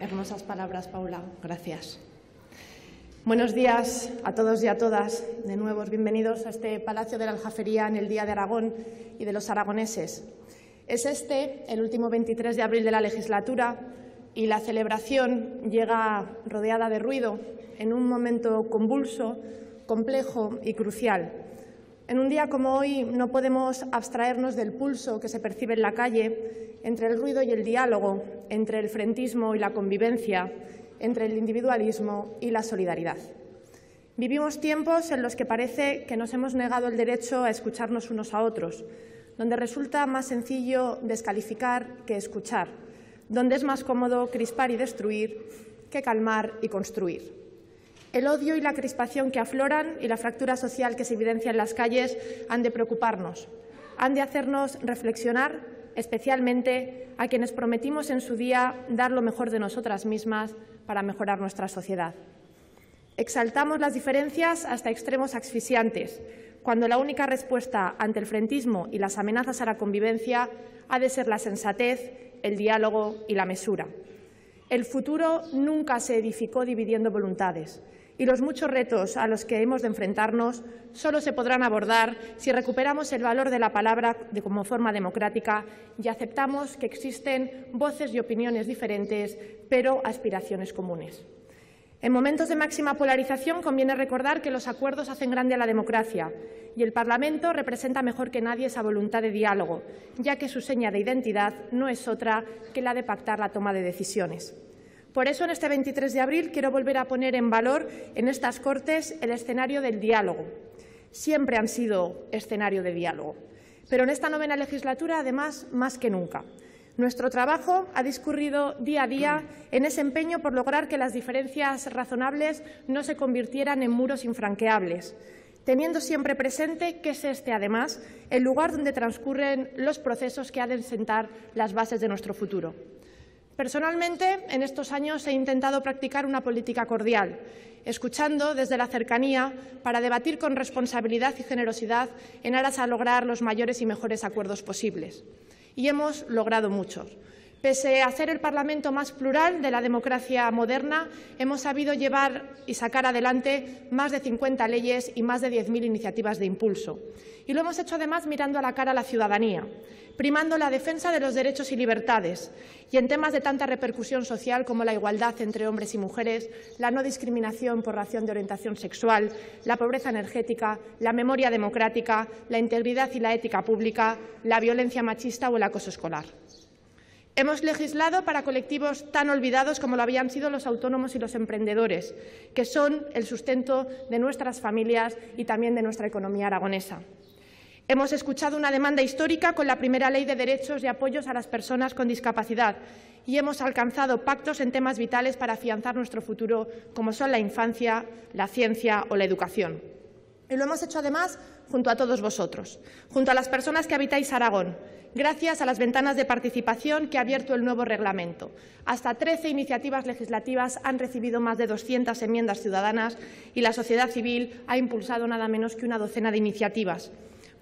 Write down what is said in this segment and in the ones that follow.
Hermosas palabras, Paula. Gracias. Buenos días a todos y a todas. De nuevo, bienvenidos a este Palacio de la Aljafería en el Día de Aragón y de los aragoneses. Es este, el último 23 de abril de la legislatura, y la celebración llega rodeada de ruido en un momento convulso, complejo y crucial en un día como hoy no podemos abstraernos del pulso que se percibe en la calle entre el ruido y el diálogo, entre el frentismo y la convivencia, entre el individualismo y la solidaridad. Vivimos tiempos en los que parece que nos hemos negado el derecho a escucharnos unos a otros, donde resulta más sencillo descalificar que escuchar, donde es más cómodo crispar y destruir que calmar y construir. El odio y la crispación que afloran y la fractura social que se evidencia en las calles han de preocuparnos, han de hacernos reflexionar, especialmente a quienes prometimos en su día dar lo mejor de nosotras mismas para mejorar nuestra sociedad. Exaltamos las diferencias hasta extremos asfixiantes, cuando la única respuesta ante el frentismo y las amenazas a la convivencia ha de ser la sensatez, el diálogo y la mesura. El futuro nunca se edificó dividiendo voluntades, y los muchos retos a los que hemos de enfrentarnos solo se podrán abordar si recuperamos el valor de la palabra como forma democrática y aceptamos que existen voces y opiniones diferentes, pero aspiraciones comunes. En momentos de máxima polarización conviene recordar que los acuerdos hacen grande a la democracia y el Parlamento representa mejor que nadie esa voluntad de diálogo, ya que su seña de identidad no es otra que la de pactar la toma de decisiones. Por eso, en este 23 de abril, quiero volver a poner en valor en estas Cortes el escenario del diálogo. Siempre han sido escenario de diálogo, pero en esta novena legislatura, además, más que nunca. Nuestro trabajo ha discurrido día a día en ese empeño por lograr que las diferencias razonables no se convirtieran en muros infranqueables, teniendo siempre presente que es este, además, el lugar donde transcurren los procesos que ha de sentar las bases de nuestro futuro. Personalmente, en estos años he intentado practicar una política cordial, escuchando desde la cercanía para debatir con responsabilidad y generosidad en aras a lograr los mayores y mejores acuerdos posibles. Y hemos logrado muchos. Pese a ser el Parlamento más plural de la democracia moderna, hemos sabido llevar y sacar adelante más de 50 leyes y más de 10.000 iniciativas de impulso. Y lo hemos hecho además mirando a la cara a la ciudadanía, primando la defensa de los derechos y libertades y en temas de tanta repercusión social como la igualdad entre hombres y mujeres, la no discriminación por razón de orientación sexual, la pobreza energética, la memoria democrática, la integridad y la ética pública, la violencia machista o el acoso escolar. Hemos legislado para colectivos tan olvidados como lo habían sido los autónomos y los emprendedores, que son el sustento de nuestras familias y también de nuestra economía aragonesa. Hemos escuchado una demanda histórica con la primera ley de derechos y apoyos a las personas con discapacidad y hemos alcanzado pactos en temas vitales para afianzar nuestro futuro, como son la infancia, la ciencia o la educación. Y lo hemos hecho además junto a todos vosotros, junto a las personas que habitáis Aragón, gracias a las ventanas de participación que ha abierto el nuevo reglamento. Hasta 13 iniciativas legislativas han recibido más de 200 enmiendas ciudadanas y la sociedad civil ha impulsado nada menos que una docena de iniciativas.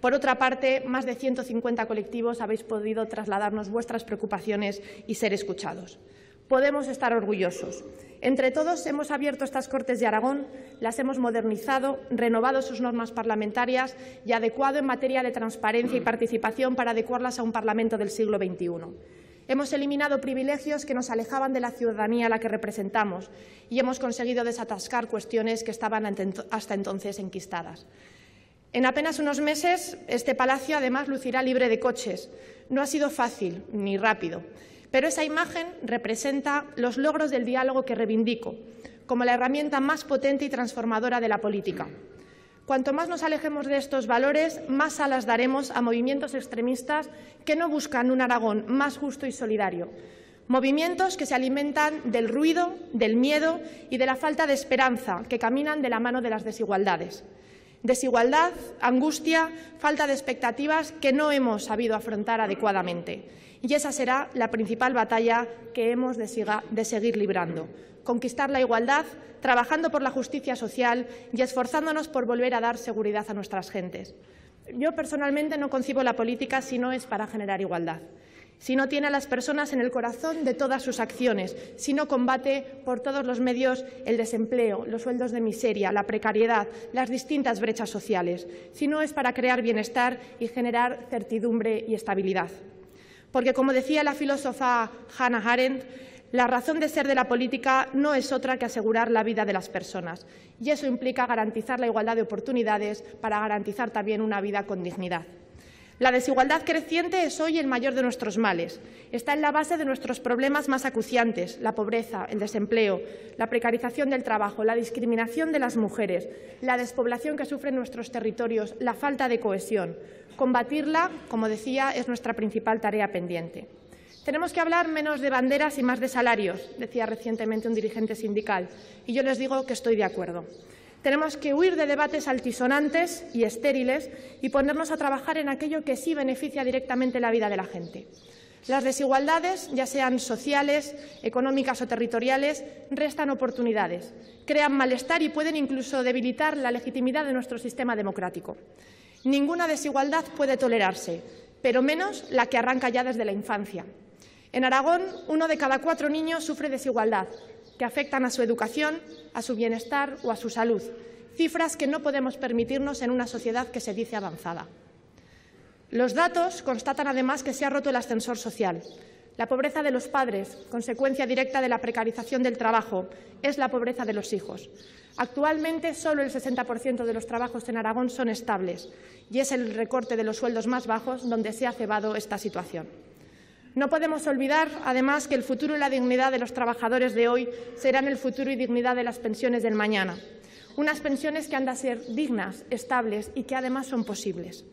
Por otra parte, más de 150 colectivos habéis podido trasladarnos vuestras preocupaciones y ser escuchados podemos estar orgullosos. Entre todos hemos abierto estas Cortes de Aragón, las hemos modernizado, renovado sus normas parlamentarias y adecuado en materia de transparencia y participación para adecuarlas a un Parlamento del siglo XXI. Hemos eliminado privilegios que nos alejaban de la ciudadanía a la que representamos y hemos conseguido desatascar cuestiones que estaban hasta entonces enquistadas. En apenas unos meses, este palacio además lucirá libre de coches. No ha sido fácil ni rápido pero esa imagen representa los logros del diálogo que reivindico, como la herramienta más potente y transformadora de la política. Cuanto más nos alejemos de estos valores, más alas daremos a movimientos extremistas que no buscan un Aragón más justo y solidario. Movimientos que se alimentan del ruido, del miedo y de la falta de esperanza, que caminan de la mano de las desigualdades. Desigualdad, angustia, falta de expectativas que no hemos sabido afrontar adecuadamente. Y esa será la principal batalla que hemos de, seguir librando. Conquistar la igualdad, trabajando por la justicia social y esforzándonos por volver a dar seguridad a nuestras gentes. Yo personalmente no concibo la política si no es para generar igualdad si no tiene a las personas en el corazón de todas sus acciones, si no combate por todos los medios el desempleo, los sueldos de miseria, la precariedad, las distintas brechas sociales, si no es para crear bienestar y generar certidumbre y estabilidad. Porque, como decía la filósofa Hannah Arendt, la razón de ser de la política no es otra que asegurar la vida de las personas, y eso implica garantizar la igualdad de oportunidades para garantizar también una vida con dignidad. La desigualdad creciente es hoy el mayor de nuestros males. Está en la base de nuestros problemas más acuciantes, la pobreza, el desempleo, la precarización del trabajo, la discriminación de las mujeres, la despoblación que sufren nuestros territorios, la falta de cohesión. Combatirla, como decía, es nuestra principal tarea pendiente. Tenemos que hablar menos de banderas y más de salarios, decía recientemente un dirigente sindical, y yo les digo que estoy de acuerdo. Tenemos que huir de debates altisonantes y estériles y ponernos a trabajar en aquello que sí beneficia directamente la vida de la gente. Las desigualdades, ya sean sociales, económicas o territoriales, restan oportunidades, crean malestar y pueden incluso debilitar la legitimidad de nuestro sistema democrático. Ninguna desigualdad puede tolerarse, pero menos la que arranca ya desde la infancia. En Aragón, uno de cada cuatro niños sufre desigualdad, que afectan a su educación, a su bienestar o a su salud, cifras que no podemos permitirnos en una sociedad que se dice avanzada. Los datos constatan además que se ha roto el ascensor social. La pobreza de los padres, consecuencia directa de la precarización del trabajo, es la pobreza de los hijos. Actualmente, solo el 60% de los trabajos en Aragón son estables y es el recorte de los sueldos más bajos donde se ha cebado esta situación. No podemos olvidar, además, que el futuro y la dignidad de los trabajadores de hoy serán el futuro y dignidad de las pensiones del mañana. Unas pensiones que han de ser dignas, estables y que además son posibles.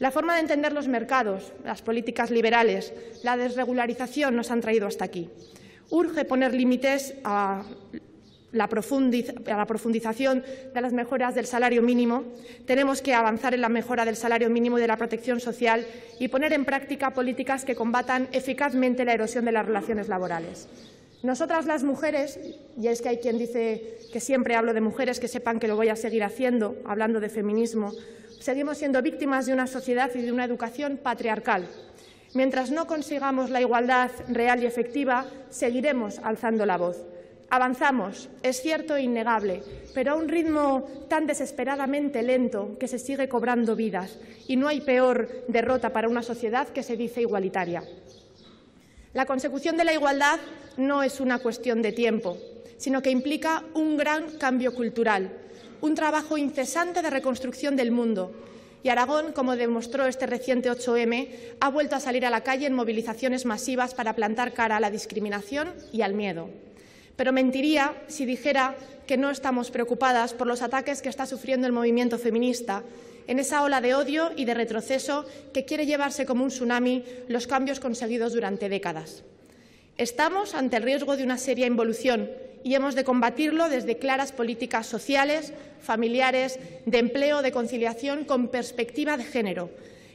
La forma de entender los mercados, las políticas liberales, la desregularización nos han traído hasta aquí. Urge poner límites a la, profundización de las mejoras del salario mínimo, tenemos que avanzar en la mejora del salario mínimo y de la protección social y poner en práctica políticas que combatan eficazmente la erosión de las relaciones laborales. Nosotras las mujeres, y es que hay quien dice que siempre hablo de mujeres, que sepan que lo voy a seguir haciendo, hablando de feminismo, seguimos siendo víctimas de una sociedad y de una educación patriarcal. Mientras no consigamos la igualdad real y efectiva, seguiremos alzando la voz. Avanzamos, es cierto e innegable, pero a un ritmo tan desesperadamente lento que se sigue cobrando vidas y no hay peor derrota para una sociedad que se dice igualitaria. La consecución de la igualdad no es una cuestión de tiempo, sino que implica un gran cambio cultural, un trabajo incesante de reconstrucción del mundo. Y Aragón, como demostró este reciente 8M, ha vuelto a salir a la calle en movilizaciones masivas para plantar cara a la discriminación y al miedo pero mentiría si dijera que no estamos preocupadas por los ataques que está sufriendo el movimiento feminista en esa ola de odio y de retroceso que quiere llevarse como un tsunami los cambios conseguidos durante décadas. Estamos ante el riesgo de una seria involución y hemos de combatirlo desde claras políticas sociales, familiares, de empleo, de conciliación, con perspectiva de género.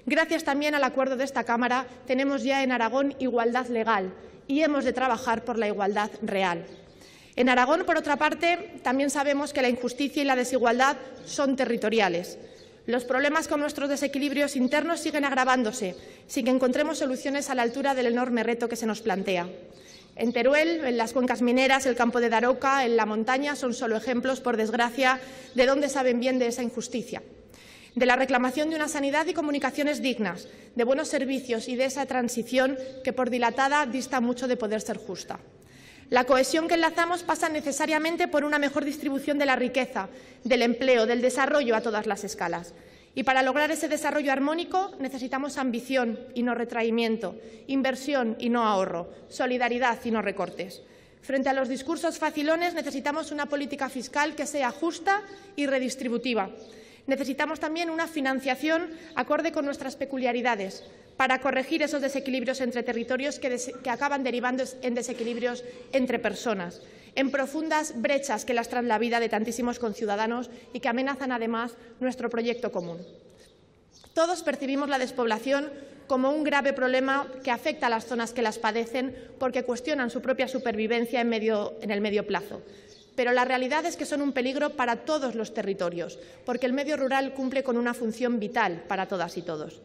Gracias también al acuerdo de esta Cámara tenemos ya en Aragón igualdad legal y hemos de trabajar por la igualdad real. En Aragón, por otra parte, también sabemos que la injusticia y la desigualdad son territoriales. Los problemas con nuestros desequilibrios internos siguen agravándose sin que encontremos soluciones a la altura del enorme reto que se nos plantea. En Teruel, en las cuencas mineras, el campo de Daroca, en la montaña, son solo ejemplos, por desgracia, de dónde saben bien de esa injusticia de la reclamación de una sanidad y comunicaciones dignas, de buenos servicios y de esa transición que, por dilatada, dista mucho de poder ser justa. La cohesión que enlazamos pasa necesariamente por una mejor distribución de la riqueza, del empleo, del desarrollo a todas las escalas. Y para lograr ese desarrollo armónico necesitamos ambición y no retraimiento, inversión y no ahorro, solidaridad y no recortes. Frente a los discursos facilones necesitamos una política fiscal que sea justa y redistributiva. Necesitamos también una financiación acorde con nuestras peculiaridades, para corregir esos desequilibrios entre territorios que, acaban derivando en desequilibrios entre personas, en profundas brechas que lastran la vida de tantísimos conciudadanos y que amenazan además nuestro proyecto común. Todos percibimos la despoblación como un grave problema que afecta a las zonas que las padecen porque cuestionan su propia supervivencia en, el medio plazo. Pero la realidad es que son un peligro para todos los territorios, porque el medio rural cumple con una función vital para todas y todos.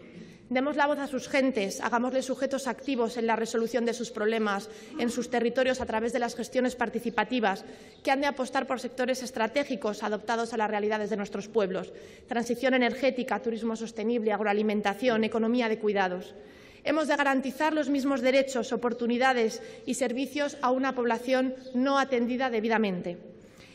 Demos la voz a sus gentes, hagámosles sujetos activos en la resolución de sus problemas, en sus territorios a través de las gestiones participativas, que han de apostar por sectores estratégicos adoptados a las realidades de nuestros pueblos, transición energética, turismo sostenible, agroalimentación, economía de cuidados. Hemos de garantizar los mismos derechos, oportunidades y servicios a una población no atendida debidamente.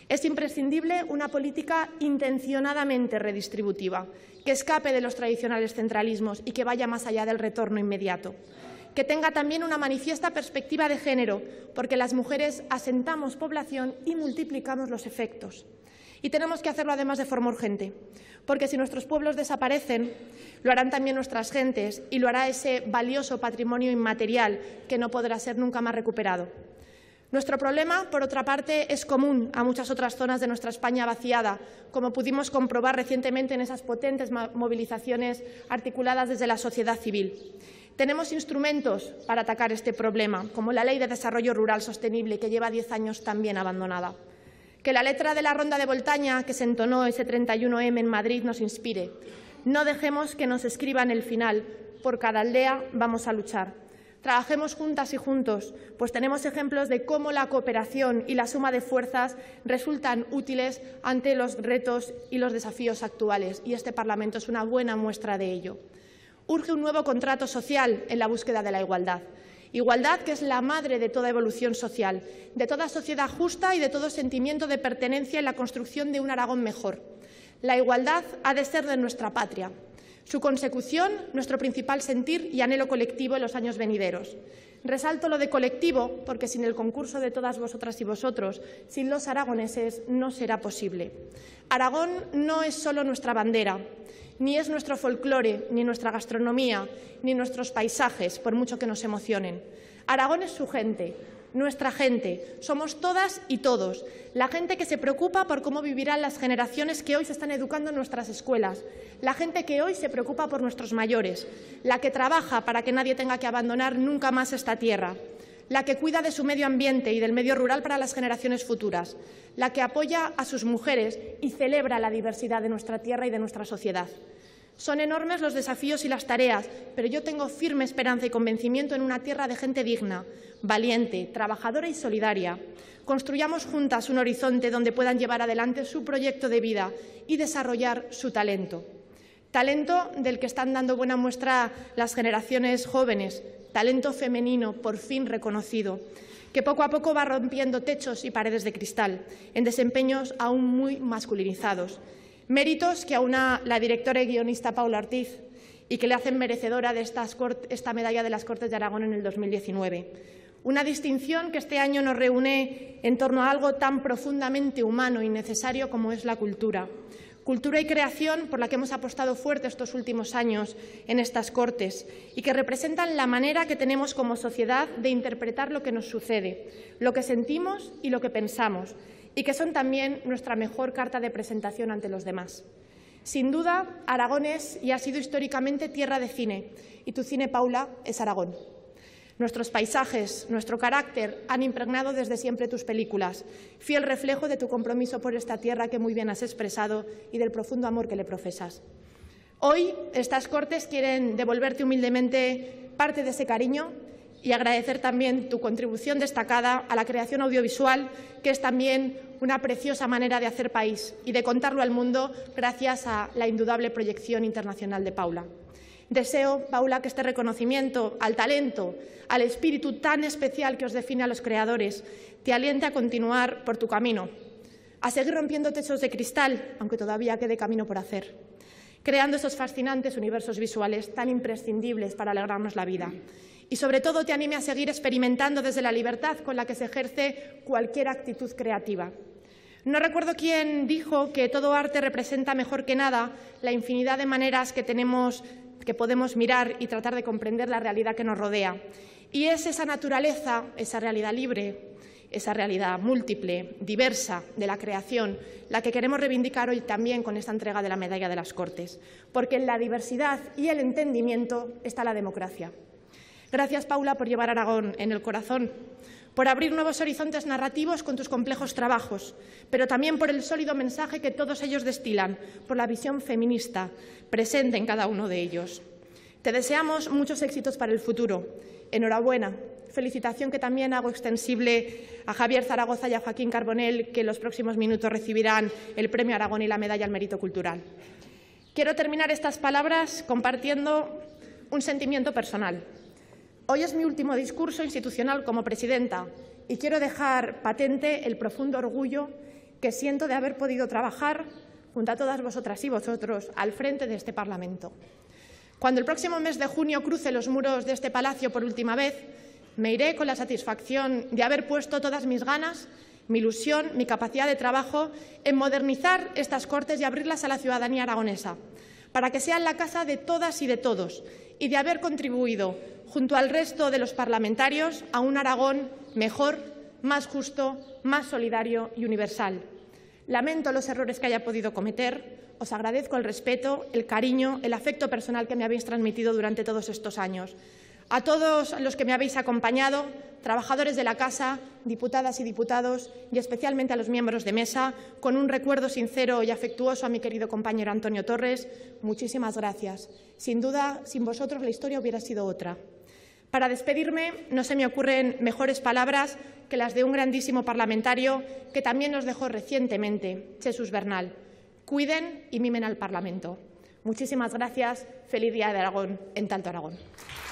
Es imprescindible una política intencionadamente redistributiva, que escape de los tradicionales centralismos y que vaya más allá del retorno inmediato que tenga también una manifiesta perspectiva de género, porque las mujeres asentamos población y multiplicamos los efectos. Y tenemos que hacerlo además de forma urgente, porque si nuestros pueblos desaparecen, lo harán también nuestras gentes y lo hará ese valioso patrimonio inmaterial que no podrá ser nunca más recuperado. Nuestro problema, por otra parte, es común a muchas otras zonas de nuestra España vaciada, como pudimos comprobar recientemente en esas potentes movilizaciones articuladas desde la sociedad civil. Tenemos instrumentos para atacar este problema, como la Ley de Desarrollo Rural Sostenible, que lleva diez años también abandonada. Que la letra de la Ronda de Voltaña, que se entonó ese 31M en Madrid, nos inspire. No dejemos que nos escriban el final. Por cada aldea vamos a luchar. Trabajemos juntas y juntos, pues tenemos ejemplos de cómo la cooperación y la suma de fuerzas resultan útiles ante los retos y los desafíos actuales, y este Parlamento es una buena muestra de ello. Urge un nuevo contrato social en la búsqueda de la igualdad. Igualdad que es la madre de toda evolución social, de toda sociedad justa y de todo sentimiento de pertenencia en la construcción de un Aragón mejor. La igualdad ha de ser de nuestra patria, su consecución, nuestro principal sentir y anhelo colectivo en los años venideros. Resalto lo de colectivo porque sin el concurso de todas vosotras y vosotros, sin los aragoneses, no será posible. Aragón no es solo nuestra bandera, ni es nuestro folclore, ni nuestra gastronomía, ni nuestros paisajes, por mucho que nos emocionen. Aragón es su gente, nuestra gente. Somos todas y todos, la gente que se preocupa por cómo vivirán las generaciones que hoy se están educando en nuestras escuelas, la gente que hoy se preocupa por nuestros mayores, la que trabaja para que nadie tenga que abandonar nunca más esta tierra la que cuida de su medio ambiente y del medio rural para las generaciones futuras, la que apoya a sus mujeres y celebra la diversidad de nuestra tierra y de nuestra sociedad. Son enormes los desafíos y las tareas, pero yo tengo firme esperanza y convencimiento en una tierra de gente digna, valiente, trabajadora y solidaria. Construyamos juntas un horizonte donde puedan llevar adelante su proyecto de vida y desarrollar su talento. Talento del que están dando buena muestra las generaciones jóvenes, talento femenino por fin reconocido, que poco a poco va rompiendo techos y paredes de cristal en desempeños aún muy masculinizados. Méritos que aúna la directora y guionista Paula Ortiz y que le hacen merecedora de esta medalla de las Cortes de Aragón en el 2019. Una distinción que este año nos reúne en torno a algo tan profundamente humano y necesario como es la cultura. Cultura y creación por la que hemos apostado fuerte estos últimos años en estas Cortes y que representan la manera que tenemos como sociedad de interpretar lo que nos sucede, lo que sentimos y lo que pensamos, y que son también nuestra mejor carta de presentación ante los demás. Sin duda, Aragón es y ha sido históricamente tierra de cine, y tu cine, Paula, es Aragón. Nuestros paisajes, nuestro carácter han impregnado desde siempre tus películas, fiel reflejo de tu compromiso por esta tierra que muy bien has expresado y del profundo amor que le profesas. Hoy estas Cortes quieren devolverte humildemente parte de ese cariño y agradecer también tu contribución destacada a la creación audiovisual, que es también una preciosa manera de hacer país y de contarlo al mundo gracias a la indudable proyección internacional de Paula. Deseo, Paula, que este reconocimiento al talento, al espíritu tan especial que os define a los creadores, te aliente a continuar por tu camino, a seguir rompiendo techos de cristal, aunque todavía quede camino por hacer, creando esos fascinantes universos visuales tan imprescindibles para alegrarnos la vida y sobre todo te anime a seguir experimentando desde la libertad con la que se ejerce cualquier actitud creativa. No recuerdo quién dijo que todo arte representa mejor que nada la infinidad de maneras que tenemos que podemos mirar y tratar de comprender la realidad que nos rodea. Y es esa naturaleza, esa realidad libre, esa realidad múltiple, diversa de la creación, la que queremos reivindicar hoy también con esta entrega de la Medalla de las Cortes, porque en la diversidad y el entendimiento está la democracia. Gracias, Paula, por llevar Aragón en el corazón, por abrir nuevos horizontes narrativos con tus complejos trabajos, pero también por el sólido mensaje que todos ellos destilan, por la visión feminista presente en cada uno de ellos. Te deseamos muchos éxitos para el futuro. Enhorabuena. Felicitación que también hago extensible a Javier Zaragoza y a Joaquín Carbonell, que en los próximos minutos recibirán el Premio Aragón y la Medalla al Mérito Cultural. Quiero terminar estas palabras compartiendo un sentimiento personal. Hoy es mi último discurso institucional como presidenta y quiero dejar patente el profundo orgullo que siento de haber podido trabajar junto a todas vosotras y vosotros al frente de este Parlamento. Cuando el próximo mes de junio cruce los muros de este Palacio por última vez, me iré con la satisfacción de haber puesto todas mis ganas, mi ilusión, mi capacidad de trabajo en modernizar estas Cortes y abrirlas a la ciudadanía aragonesa para que sea la casa de todas y de todos y de haber contribuido, junto al resto de los parlamentarios, a un Aragón mejor, más justo, más solidario y universal. Lamento los errores que haya podido cometer. Os agradezco el respeto, el cariño, el afecto personal que me habéis transmitido durante todos estos años. A todos los que me habéis acompañado, trabajadores de la Casa, diputadas y diputados, y especialmente a los miembros de mesa, con un recuerdo sincero y afectuoso a mi querido compañero Antonio Torres, muchísimas gracias. Sin duda, sin vosotros la historia hubiera sido otra. Para despedirme, no se me ocurren mejores palabras que las de un grandísimo parlamentario que también nos dejó recientemente, Jesús Bernal. Cuiden y mimen al Parlamento. Muchísimas gracias. Feliz Día de Aragón en Tanto Aragón.